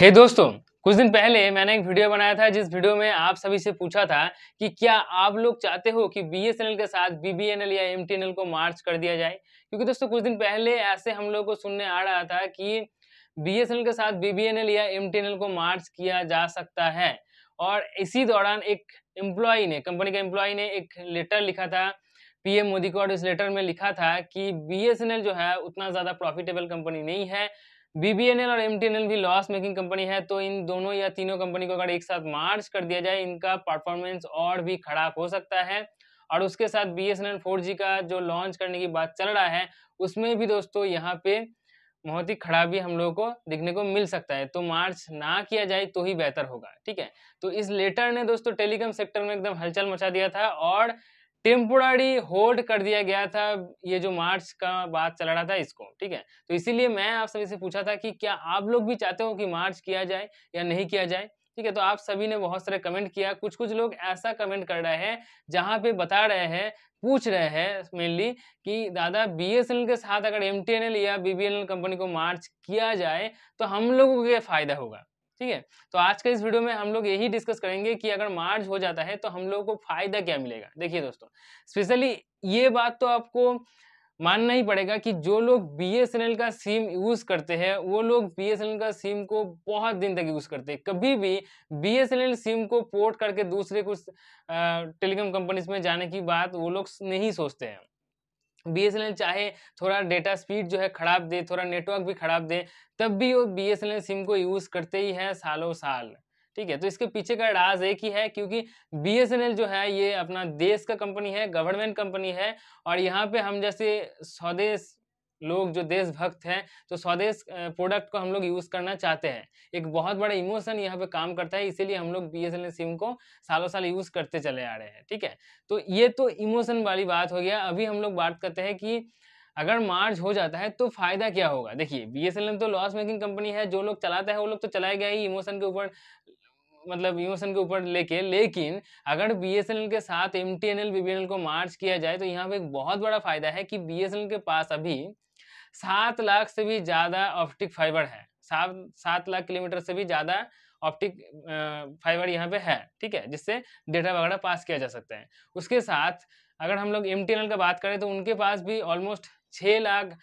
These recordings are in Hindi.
हे hey दोस्तों कुछ दिन पहले मैंने एक वीडियो बनाया था जिस वीडियो में आप सभी से पूछा था कि क्या आप लोग चाहते हो कि बी के साथ बीबीएनएल या एम को मार्च कर दिया जाए क्योंकि दोस्तों कुछ दिन पहले ऐसे हम लोग को सुनने आ रहा था कि बी के साथ बीबीएनएल या एम को मार्च किया जा सकता है और इसी दौरान एक एम्प्लॉय ने कंपनी के एम्प्लॉय ने एक लेटर लिखा था पीएम मोदी को और इस लेटर में लिखा था कि बी जो है उतना ज़्यादा प्रॉफिटेबल कंपनी नहीं है बीबीएनएल और एमटीएनएल भी लॉस मेकिंग कंपनी है तो इन दोनों या तीनों कंपनी को अगर एक साथ मार्च कर दिया जाए इनका परफॉर्मेंस और भी खराब हो सकता है और उसके साथ B S N four G का जो लॉन्च करने की बात चल रहा है उसमें भी दोस्तों यहाँ पे बहुत ही खराबी हम लोगों को देखने को मिल सकता है तो मार्च ना किया जाए तो ही बेहतर होगा ठीक है तो इस लेटर ने दोस्तों टेलीकॉम सेक्टर में एकदम हलचल मचा दिया था और टेम्पोरारी होल्ड कर दिया गया था ये जो मार्च का बात चल रहा था इसको ठीक है तो इसीलिए मैं आप सभी से पूछा था कि क्या आप लोग भी चाहते हो कि मार्च किया जाए या नहीं किया जाए ठीक है तो आप सभी ने बहुत सारे कमेंट किया कुछ कुछ लोग ऐसा कमेंट कर रहे हैं जहाँ पे बता रहे हैं पूछ रहे हैं मेनली कि दादा बीएसएनएल के साथ अगर एमटीएनएल या बीबीएनएल कंपनी को मार्च किया जाए तो हम लोगों को क्या फायदा होगा ठीक है तो आज के इस वीडियो में हम लोग यही डिस्कस करेंगे कि अगर मार्ज हो जाता है तो हम लोगों को फायदा क्या मिलेगा देखिए दोस्तों स्पेशली ये बात तो आपको मानना ही पड़ेगा कि जो लोग बीएसएनएल का सिम यूज़ करते हैं वो लोग बीएसएनएल का सिम को बहुत दिन तक यूज़ करते हैं कभी भी बीएसएनएल सिम को पोर्ट करके दूसरे कुछ टेलीकॉम कंपनीज में जाने की बात वो लोग नहीं सोचते हैं बी चाहे थोड़ा डेटा स्पीड जो है ख़राब दे थोड़ा नेटवर्क भी ख़राब दे तब भी वो बी सिम को यूज़ करते ही है सालों साल ठीक है तो इसके पीछे का राज एक ही है क्योंकि बी जो है ये अपना देश का कंपनी है गवर्नमेंट कंपनी है और यहाँ पे हम जैसे स्वदेश लोग जो देशभक्त हैं जो स्वदेश प्रोडक्ट को हम लोग यूज़ करना चाहते हैं एक बहुत बड़ा इमोशन यहाँ पे काम करता है इसीलिए हम लोग बी एस सिम को सालों साल यूज़ करते चले आ रहे हैं ठीक है तो ये तो इमोशन वाली बात हो गया अभी हम लोग बात करते हैं कि अगर मार्ज हो जाता है तो फायदा क्या होगा देखिए बी तो लॉस मेकिंग कंपनी है जो लोग चलाता है वो लोग तो चलाए गए ही इमोशन के ऊपर मतलब इमोशन के ऊपर लेके लेकिन अगर बी के साथ एम टी को मार्च किया जाए तो यहाँ पे एक बहुत बड़ा फायदा है कि बी के पास अभी सात लाख से भी ज़्यादा ऑप्टिक फाइबर है सात सात लाख किलोमीटर से भी ज़्यादा ऑप्टिक फाइबर यहाँ पे है ठीक है जिससे डेटा वगैरह पास किया जा सकता है उसके साथ अगर हम लोग एम टी का बात करें तो उनके पास भी ऑलमोस्ट छः लाख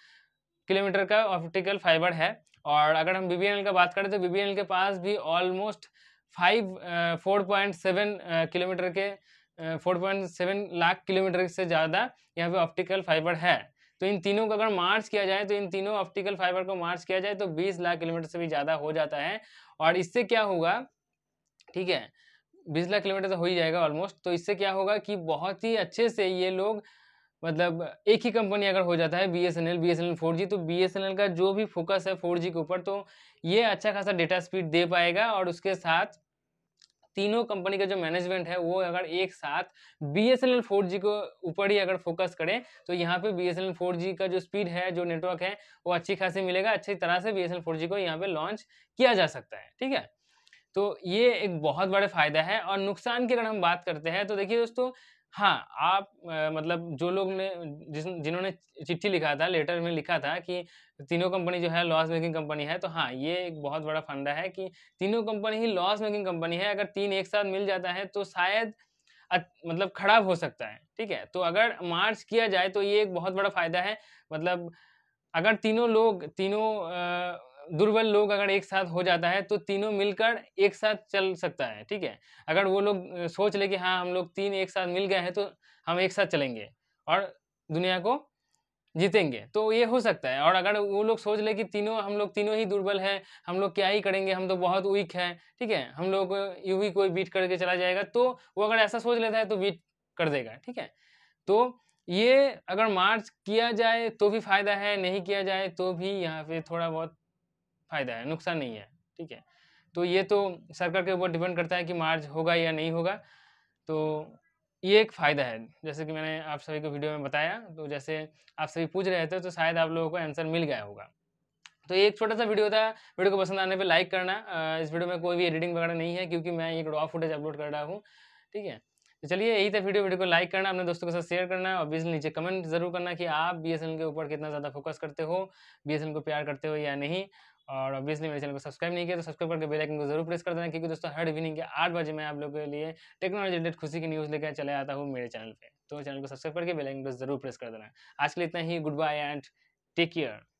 किलोमीटर का ऑप्टिकल फाइबर है और अगर हम बी का बात करें तो बी के पास भी almost five four point seven kilometre के four point seven lakh kilometre से ज़्यादा यहाँ पे ऑप्टिकल फाइबर है तो इन तीनों को अगर मार्च किया जाए तो इन तीनों ऑप्टिकल फाइबर को मार्च किया जाए तो बीस लाख किलोमीटर से भी ज़्यादा हो जाता है और इससे क्या होगा ठीक है बीस लाख किलोमीटर तो हो ही जाएगा ऑलमोस्ट तो इससे क्या होगा कि बहुत ही अच्छे से ये लोग मतलब एक ही कंपनी अगर हो जाता है B S N L B S N L four G तो बी एस एन एल का जो भी फोकस है फोर जी के ऊपर तो ये अच्छा खासा डेटा स्पीड दे पाएगा और उसके साथ तीनों कंपनी का जो मैनेजमेंट है वो अगर एक साथ B S N L four G को ऊपर ही अगर फोकस करें तो यहाँ पे B S N L four G का जो स्पीड है जो नेटवर्क है वो अच्छी खासी मिलेगा अच्छी तरह से B S N L four G को यहाँ पे लॉन्च किया जा सकता है ठीक है तो ये एक बहुत बड़े फायदा है और नुकसान की अगर हम बात करते हैं तो देखिए दोस्तों हाँ, आप आ, मतलब जो लोग ने जिस जिन्होंने चिट्ठी लिखा था, लेटर में लिखा था कि तीनों कंपनी जो है लॉस मेकिंग कंपनी है, तो हाँ, ये एक बहुत बड़ा फंडा है कि तीनों कंपनी ही लॉस मेकिंग कंपनी है, अगर तीन एक साथ मिल जाता है तो शायद मतलब खराब हो सकता है, ठीक है? तो अगर मार्च किया जाए तो ये एक बहुत बड़ा फायदा है, मतलब अगर तीनों लोग तीनों आ, दुर्बल लोग अगर एक साथ हो जाता है तो तीनों मिलकर एक साथ चल सकता है ठीक है अगर वो लोग सोच ले कि हाँ हम लोग तीन एक साथ मिल गए हैं तो हम एक साथ चलेंगे और दुनिया को जीतेंगे तो ये हो सकता है और अगर वो लोग सोच ले कि तीनों हम लोग तीनों ही दुर्बल हैं हम लोग क्या ही करेंगे हम तो बहुत वीक हैं ठीक है हम लोग यू ही कोई बीट करके चला जाएगा तो वो अगर ऐसा सोच लेता है तो बीट कर देगा ठीक है तो ये अगर मार्च किया जाए तो भी फायदा है नहीं किया जाए तो भी यहाँ पे थोड़ा बहुत फ़ायदा है नुकसान नहीं है ठीक है तो ये तो सरकार के ऊपर डिपेंड करता है कि मार्ज होगा या नहीं होगा तो ये एक फ़ायदा है जैसे कि मैंने आप सभी को वीडियो में बताया तो जैसे आप सभी पूछ रहे थे तो शायद आप लोगों को आंसर मिल गया होगा तो एक छोटा सा वीडियो था वीडियो को पसंद आने पे लाइक करना इस वीडियो में कोई भी एडिटिंग वगैरह नहीं है क्योंकि मैं ये रॉ फुटेज अपलोड कर रहा हूँ ठीक है तो चलिए यही था वीडियो वीडियो को लाइक करना अपने दोस्तों के साथ शेयर करना है और बीस नीचे कमेंट जरूर करना कि आप बी के ऊपर कितना ज़्यादा फोकस करते हो बी को प्यार करते हो या नहीं और ऑब्वियसली मेरे चैनल को सब्सक्राइब नहीं किया तो सब्सक्राइब करके बेल आइकन को जरूर प्रेस कर देना क्योंकि दोस्तों हर इवनिंग के आठ बजे मैं आप लोगों के लिए टेक्नोलॉजी रिलेटेड खुशी की न्यूज़ लेकर चले आता हूँ मेरे चैनल पर तो चैनल को सब्सक्राइब करके बेल आइकन को जरूर प्रेस कर देना आज के लिए इतना ही good bye and take care